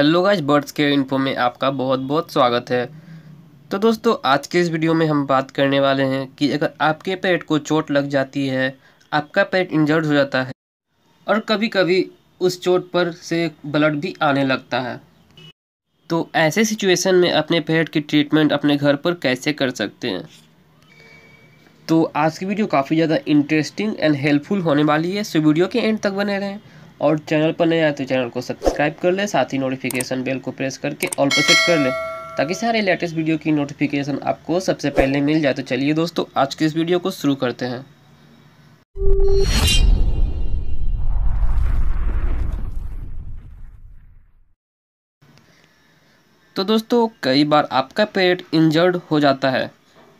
hello guys birds के info में आपका बहुत बहुत स्वागत है तो दोस्तों आज के इस वीडियो में हम बात करने वाले हैं कि अगर आपके पेट को चोट लग जाती है आपका पेट इंजर्ड हो जाता है और कभी कभी उस चोट पर से ब्लड भी आने लगता है तो ऐसे सिचुएशन में अपने पेट की ट्रीटमेंट अपने घर पर कैसे कर सकते हैं तो आज की वीडियो काफ़ी ज़्यादा इंटरेस्टिंग एंड हेल्पफुल होने वाली है सो वीडियो के एंड तक बने रहें और चैनल पर नहीं आए तो चैनल को सब्सक्राइब कर ले साथ ही नोटिफिकेशन बेल को प्रेस करके ऑल पर सेट कर ले ताकि सारे लेटेस्ट वीडियो की नोटिफिकेशन आपको सबसे पहले मिल जाए तो चलिए दोस्तों आज के इस वीडियो को शुरू करते हैं तो दोस्तों कई बार आपका पेट इंजर्ड हो जाता है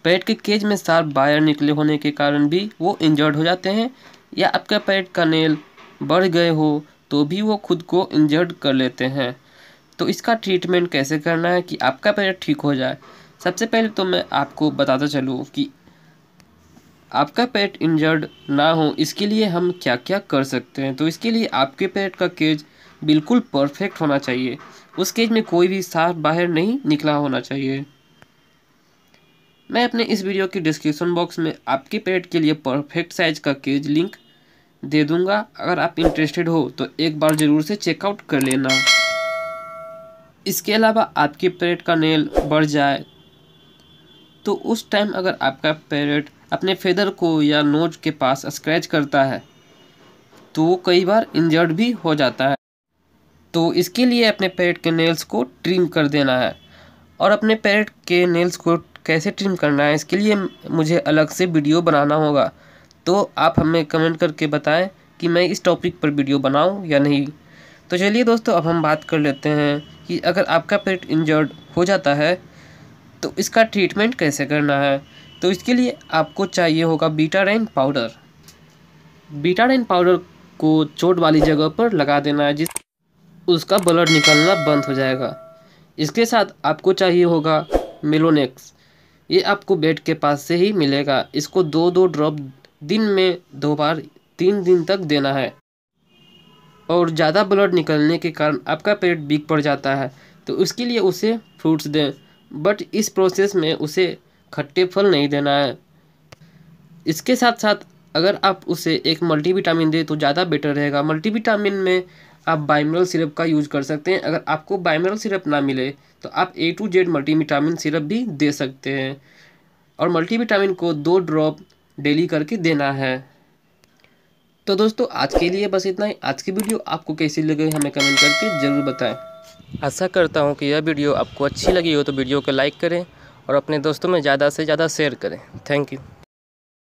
पेट के केज में सार बायर निकले होने के कारण भी वो इंजर्ड हो जाते हैं या आपका पेट का नेल बढ़ गए हो तो भी वो खुद को इंजर्ड कर लेते हैं तो इसका ट्रीटमेंट कैसे करना है कि आपका पैर ठीक हो जाए सबसे पहले तो मैं आपको बताता चलूँ कि आपका पेट इंजर्ड ना हो इसके लिए हम क्या क्या कर सकते हैं तो इसके लिए आपके पेट का केज बिल्कुल परफेक्ट होना चाहिए उस केज में कोई भी साफ बाहर नहीं निकला होना चाहिए मैं अपने इस वीडियो के डिस्क्रिप्शन बॉक्स में आपके पेट के लिए परफेक्ट साइज का केज लिंक दे दूंगा अगर आप इंटरेस्टेड हो तो एक बार ज़रूर से चेकआउट कर लेना इसके अलावा आपके पेरेट का नेल बढ़ जाए तो उस टाइम अगर आपका पेरेट अपने फेदर को या नोज के पास स्क्रैच करता है तो वो कई बार इंजर्ड भी हो जाता है तो इसके लिए अपने पेरेट के नेल्स को ट्रिम कर देना है और अपने पेरेट के नेल्स को कैसे ट्रिम करना है इसके लिए मुझे अलग से वीडियो बनाना होगा तो आप हमें कमेंट करके बताएं कि मैं इस टॉपिक पर वीडियो बनाऊं या नहीं तो चलिए दोस्तों अब हम बात कर लेते हैं कि अगर आपका पेट इंजर्ड हो जाता है तो इसका ट्रीटमेंट कैसे करना है तो इसके लिए आपको चाहिए होगा बीटाडाइन पाउडर बीटाडाइन पाउडर को चोट वाली जगह पर लगा देना है जिस उसका ब्लड निकलना बंद हो जाएगा इसके साथ आपको चाहिए होगा मिलोनेक्स ये आपको बेड के पास से ही मिलेगा इसको दो दो ड्रॉप दिन में दो बार तीन दिन तक देना है और ज़्यादा ब्लड निकलने के कारण आपका पेट बिग पड़ जाता है तो उसके लिए उसे फ्रूट्स दें बट इस प्रोसेस में उसे खट्टे फल नहीं देना है इसके साथ साथ अगर आप उसे एक मल्टीविटामिन दें तो ज़्यादा बेटर रहेगा मल्टीविटामिन में आप बाइमरल सिरप का यूज कर सकते हैं अगर आपको बाइमरल सिरप ना मिले तो आप A to Z multivitamin syrup भी दे सकते हैं और मल्टीविटामिन को दो ड्रॉप डेली करके देना है तो दोस्तों आज के लिए बस इतना ही आज की वीडियो आपको कैसी लगी हमें कमेंट करके ज़रूर बताएं आशा करता हूँ कि यह वीडियो आपको अच्छी लगी हो तो वीडियो को लाइक करें और अपने दोस्तों में ज़्यादा से ज़्यादा शेयर करें थैंक यू